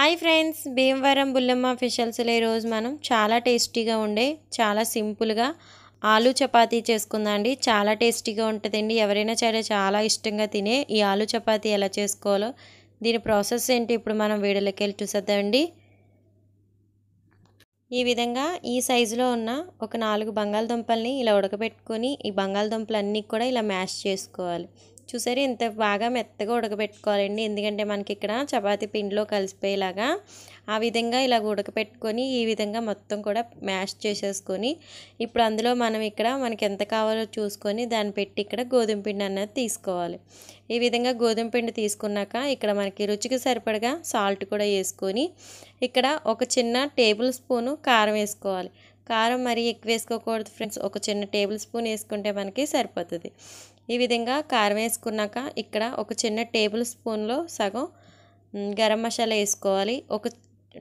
hi friends Bhimavaram Bullamma ఫిషల్స్లో ఈరోజు మనం చాలా టేస్టీగా ఉండే చాలా సింపుల్గా ఆలు చపాతీ అండి చాలా టేస్టీగా ఉంటుందండి ఎవరైనా సరే చాలా ఇష్టంగా తినే ఈ ఆలు చపాతీ ఎలా చేసుకోవాలో దీని ప్రాసెస్ ఏంటి ఇప్పుడు మనం వీడియోలోకి వెళ్ళి చూసేద్దామండి ఈ విధంగా ఈ సైజులో ఉన్న ఒక నాలుగు బంగాళదుంపల్ని ఇలా ఉడకబెట్టుకొని ఈ బంగాళదుంపలు అన్నీ కూడా ఇలా మ్యాష్ చేసుకోవాలి చూసారు ఇంత బాగా మెత్తగా ఉడకబెట్టుకోవాలండి ఎందుకంటే మనకి ఇక్కడ చపాతి పిండిలో కలిసిపోయేలాగా ఆ విధంగా ఇలా ఉడకపెట్టుకొని ఈ విధంగా మొత్తం కూడా మ్యాష్ చేసేసుకొని ఇప్పుడు అందులో మనం ఇక్కడ మనకి ఎంత కావాలో చూసుకొని దాన్ని పెట్టి ఇక్కడ గోధుమ పిండి అన్నది తీసుకోవాలి ఈ విధంగా గోధుమ పిండి తీసుకున్నాక ఇక్కడ మనకి రుచికి సరిపడగా సాల్ట్ కూడా వేసుకొని ఇక్కడ ఒక చిన్న టేబుల్ స్పూను కారం వేసుకోవాలి కారం మరీ ఎక్కువ వేసుకోకూడదు ఫ్రెండ్స్ ఒక చిన్న టేబుల్ స్పూన్ వేసుకుంటే మనకి సరిపోతుంది ఈ విధంగా కారం వేసుకున్నాక ఇక్కడ ఒక చిన్న టేబుల్ స్పూన్లో సగం గరం మసాలా వేసుకోవాలి ఒక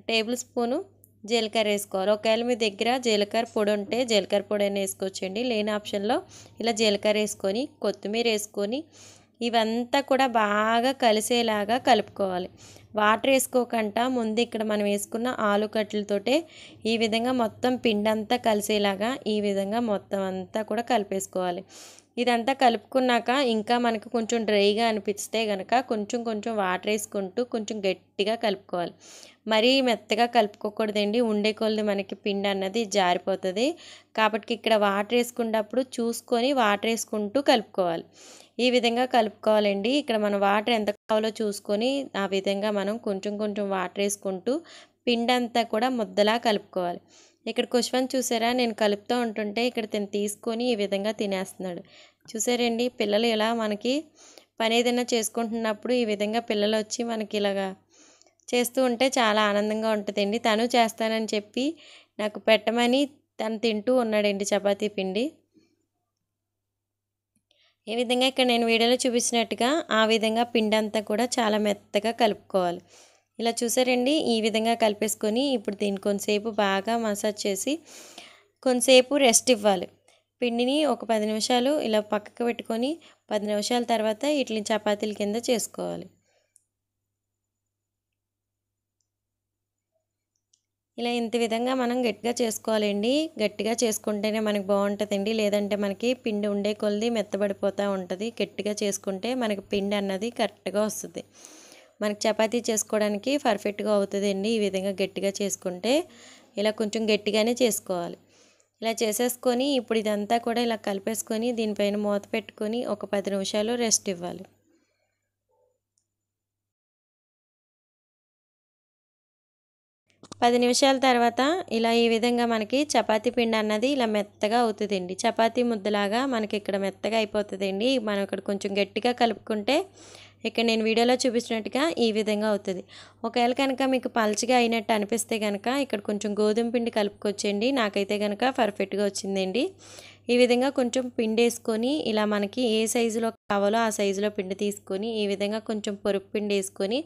టేబుల్ స్పూను జీలకర్ర వేసుకోవాలి ఒకవేళ మీ దగ్గర జీలకర్ర పొడి ఉంటే జీలకర్ర పొడి అయినా వేసుకోవచ్చండి లేని ఆప్షన్లో ఇలా జీలకర్ర వేసుకొని కొత్తిమీర వేసుకొని ఇవంతా కూడా బాగా కలిసేలాగా కలుపుకోవాలి వాటర్ వేసుకోకుండా ముందు ఇక్కడ మనం వేసుకున్న ఆలు కట్టెలతోటే ఈ విధంగా మొత్తం పిండంతా కలిసేలాగా ఈ విధంగా మొత్తం అంతా కూడా కలిపేసుకోవాలి ఇదంతా కలుపుకున్నాక ఇంకా మనకు కొంచెం డ్రైగా అనిపిస్తే కనుక కొంచెం కొంచెం వాటర్ వేసుకుంటూ కొంచెం గట్టిగా కలుపుకోవాలి మరీ మెత్తగా కలుపుకోకూడదండి ఉండే కొలది మనకి పిండి అన్నది జారిపోతుంది కాబట్టి ఇక్కడ వాటర్ వేసుకున్నప్పుడు చూసుకొని వాటర్ వేసుకుంటూ కలుపుకోవాలి ఈ విధంగా కలుపుకోవాలండి ఇక్కడ మనం వాటర్ ఎంత కావాలో చూసుకొని ఆ విధంగా మనం కొంచెం కొంచెం వాటర్ వేసుకుంటూ పిండి అంతా కూడా ముద్దలా కలుపుకోవాలి ఇక్కడ కుష్వన్ చూసారా నేను కలుపుతూ ఉంటుంటే ఇక్కడ తను తీసుకొని ఈ విధంగా తినేస్తున్నాడు చూసారండి పిల్లలు ఇలా మనకి పని ఏదైనా చేసుకుంటున్నప్పుడు ఈ విధంగా పిల్లలు వచ్చి మనకి ఇలాగా చేస్తూ ఉంటే చాలా ఆనందంగా ఉంటుందండి తను చేస్తానని చెప్పి నాకు పెట్టమని తను తింటూ ఉన్నాడండి చపాతీ పిండి ఏ విధంగా ఇక్కడ నేను వీడియోలో చూపించినట్టుగా ఆ విధంగా పిండి అంతా కూడా చాలా మెత్తగా కలుపుకోవాలి ఇలా చూసారండి ఈ విధంగా కలిపేసుకొని ఇప్పుడు దీన్ని కొంతసేపు బాగా మసాజ్ చేసి కొంతసేపు రెస్ట్ ఇవ్వాలి పిండిని ఒక పది నిమిషాలు ఇలా పక్కకు పెట్టుకొని పది నిమిషాల తర్వాత వీటిని చపాతీల కింద చేసుకోవాలి ఇలా ఇంత విధంగా మనం గట్టిగా చేసుకోవాలండి గట్టిగా చేసుకుంటేనే మనకు బాగుంటుందండి లేదంటే మనకి పిండి ఉండే కొలిది మెత్తబడిపోతూ ఉంటుంది గట్టిగా చేసుకుంటే మనకి పిండి అన్నది కరెక్ట్గా వస్తుంది మనకి చపాతీ చేసుకోవడానికి పర్ఫెక్ట్గా అవుతుందండి ఈ విధంగా గట్టిగా చేసుకుంటే ఇలా కొంచెం గట్టిగానే చేసుకోవాలి ఇలా చేసేసుకొని ఇప్పుడు ఇదంతా కూడా ఇలా కలిపేసుకొని దీనిపైన మూత పెట్టుకొని ఒక పది నిమిషాలు రెస్ట్ ఇవ్వాలి పది నిమిషాల తర్వాత ఇలా ఈ విధంగా మనకి చపాతీ పిండి అన్నది ఇలా మెత్తగా అవుతుందండి చపాతీ ముద్దలాగా మనకి ఇక్కడ మెత్తగా అయిపోతుందండి మనం ఇక్కడ కొంచెం గట్టిగా కలుపుకుంటే ఇక్కడ నేను వీడియోలో చూపించినట్టుగా ఈ విధంగా అవుతుంది ఒకవేళ కనుక మీకు పలచగా అయినట్టు అనిపిస్తే కనుక ఇక్కడ కొంచెం గోధుమ పిండి కలుపుకొచ్చేయండి నాకైతే కనుక పర్ఫెక్ట్గా వచ్చిందండి ఈ విధంగా కొంచెం పిండి వేసుకొని ఇలా మనకి ఏ సైజులో కావాలో ఆ సైజులో పిండి తీసుకొని ఈ విధంగా కొంచెం పొరుపు పిండి వేసుకొని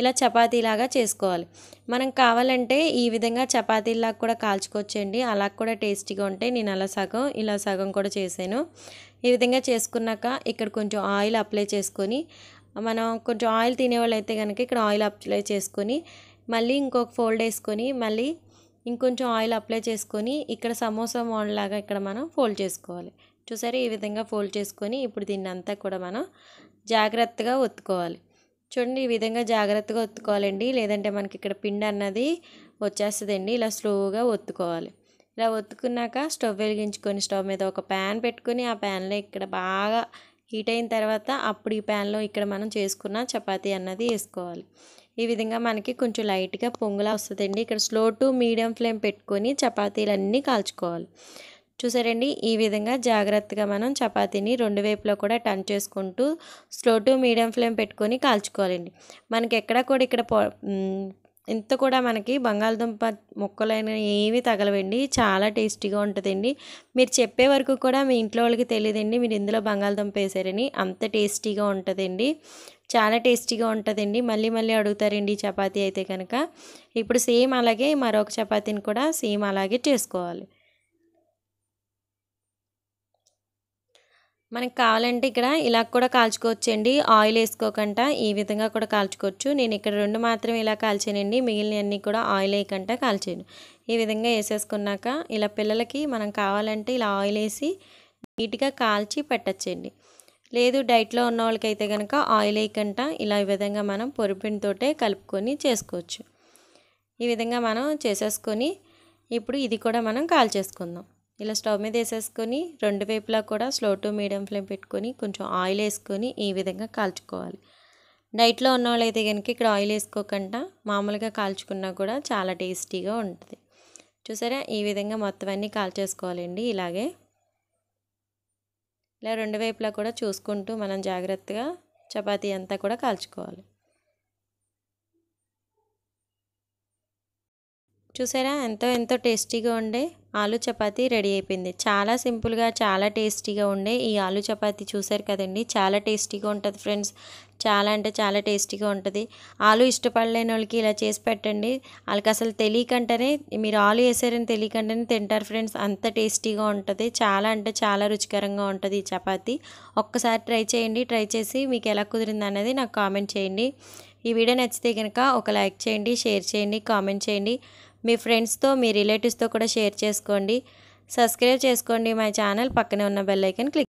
ఇలా చపాతీలాగా చేసుకోవాలి మనం కావాలంటే ఈ విధంగా చపాతీలాగా కూడా కాల్చుకోవచ్చండి అలా కూడా టేస్టీగా ఉంటాయి నేను అలా సగం ఇలా సగం కూడా చేశాను ఈ విధంగా చేసుకున్నాక ఇక్కడ కొంచెం ఆయిల్ అప్లై చేసుకొని మనం కొంచెం ఆయిల్ తినేవాళ్ళు అయితే కనుక ఇక్కడ ఆయిల్ అప్లై చేసుకొని మళ్ళీ ఇంకొక ఫోల్డ్ వేసుకొని మళ్ళీ ఇంకొంచెం ఆయిల్ అప్లై చేసుకొని ఇక్కడ సమోసా మోడల్ లాగా ఇక్కడ మనం ఫోల్డ్ చేసుకోవాలి చూసారా ఈ విధంగా ఫోల్డ్ చేసుకొని ఇప్పుడు దీన్ని అంతా కూడా మనం జాగ్రత్తగా ఒత్తుకోవాలి చూడండి ఈ విధంగా జాగ్రత్తగా ఒత్తుకోవాలండి లేదంటే మనకి ఇక్కడ పిండి అన్నది వచ్చేస్తుందండి ఇలా స్లోగా ఒత్తుకోవాలి ఇలా ఒత్తుకున్నాక స్టవ్ వెలిగించుకొని స్టవ్ మీద ఒక ప్యాన్ పెట్టుకొని ఆ ప్యాన్లో ఇక్కడ బాగా హీట్ అయిన తర్వాత అప్పుడు ఈ ప్యాన్లో ఇక్కడ మనం చేసుకున్న చపాతీ అన్నది వేసుకోవాలి ఈ విధంగా మనకి కొంచెం లైట్గా పొంగులా వస్తుందండి ఇక్కడ స్లో టు మీడియం ఫ్లేమ్ పెట్టుకొని చపాతీలన్నీ కాల్చుకోవాలి చూసారండి ఈ విధంగా జాగ్రత్తగా మనం చపాతీని రెండు వైపులో కూడా టర్న్ చేసుకుంటూ స్లో టు మీడియం ఫ్లేమ్ పెట్టుకొని కాల్చుకోవాలండి మనకి ఎక్కడా కూడా ఇక్కడ ఇంత కూడా మనకి బంగాళదుంప ముక్కలైన ఏమీ తగలవండి చాలా టేస్టీగా ఉంటుందండి మీరు చెప్పే వరకు కూడా మీ ఇంట్లో వాళ్ళకి తెలియదండి మీరు ఇందులో బంగాళదుంప వేసారని అంత టేస్టీగా ఉంటుందండి చాలా టేస్టీగా ఉంటుందండి మళ్ళీ మళ్ళీ అడుగుతారండి చపాతీ అయితే కనుక ఇప్పుడు సేమ్ అలాగే మరొక చపాతీని కూడా సేమ్ అలాగే చేసుకోవాలి మనకు కావాలంటే ఇక్కడ ఇలా కూడా కాల్చుకోవచ్చండి ఆయిల్ వేసుకోకంట ఈ విధంగా కూడా కాల్చుకోవచ్చు నేను ఇక్కడ రెండు మాత్రం ఇలా కాల్చానండి మిగిలినవన్నీ కూడా ఆయిల్ వేయకుండా కాల్చాను ఈ విధంగా వేసేసుకున్నాక ఇలా పిల్లలకి మనం కావాలంటే ఇలా ఆయిల్ వేసి నీట్గా కాల్చి పెట్టచ్చండి లేదు డైట్లో ఉన్న వాళ్ళకైతే కనుక ఆయిల్ వేయకుండా ఇలా ఈ విధంగా మనం పొరిపిండితోటే కలుపుకొని చేసుకోవచ్చు ఈ విధంగా మనం చేసేసుకొని ఇప్పుడు ఇది కూడా మనం కాల్చేసుకుందాం ఇలా స్టవ్ మీద వేసేసుకొని రెండు వైపులా కూడా స్లో టు మీడియం ఫ్లేమ్ పెట్టుకొని కొంచెం ఆయిల్ వేసుకొని ఈ విధంగా కాల్చుకోవాలి డైట్లో ఉన్న వాళ్ళైతే కనుక ఇక్కడ ఆయిల్ వేసుకోకుండా మామూలుగా కాల్చుకున్నా కూడా చాలా టేస్టీగా ఉంటుంది చూసారా ఈ విధంగా మొత్తం అన్నీ కాల్చేసుకోవాలండి ఇలాగే ఇలా రెండు వైపులా కూడా చూసుకుంటూ మనం జాగ్రత్తగా చపాతీ అంతా కూడా కాల్చుకోవాలి చూసారా ఎంతో ఎంతో టేస్టీగా ఉండే ఆలు చపాతి రెడీ అయిపోయింది చాలా సింపుల్గా చాలా టేస్టీగా ఉండే ఈ ఆలు చపాతి చూసారు కదండి చాలా టేస్టీగా ఉంటుంది ఫ్రెండ్స్ చాలా అంటే చాలా టేస్టీగా ఉంటుంది ఆలు ఇష్టపడలేని వాళ్ళకి ఇలా చేసి పెట్టండి వాళ్ళకి అసలు తెలియకంటేనే మీరు ఆలు వేసారని తెలియకంటేనే తింటారు ఫ్రెండ్స్ అంత టేస్టీగా ఉంటుంది చాలా అంటే చాలా రుచికరంగా ఉంటుంది ఈ చపాతి ఒక్కసారి ట్రై చేయండి ట్రై చేసి మీకు ఎలా కుదిరింది అనేది నాకు కామెంట్ చేయండి ఈ వీడియో నచ్చితే కనుక ఒక లైక్ చేయండి షేర్ చేయండి కామెంట్ చేయండి మీ ఫ్రెండ్స్తో మీ రిలేటివ్స్తో కూడా షేర్ చేసుకోండి సబ్స్క్రైబ్ చేసుకోండి మా ఛానల్ పక్కనే ఉన్న బెల్లైకన్ క్లిక్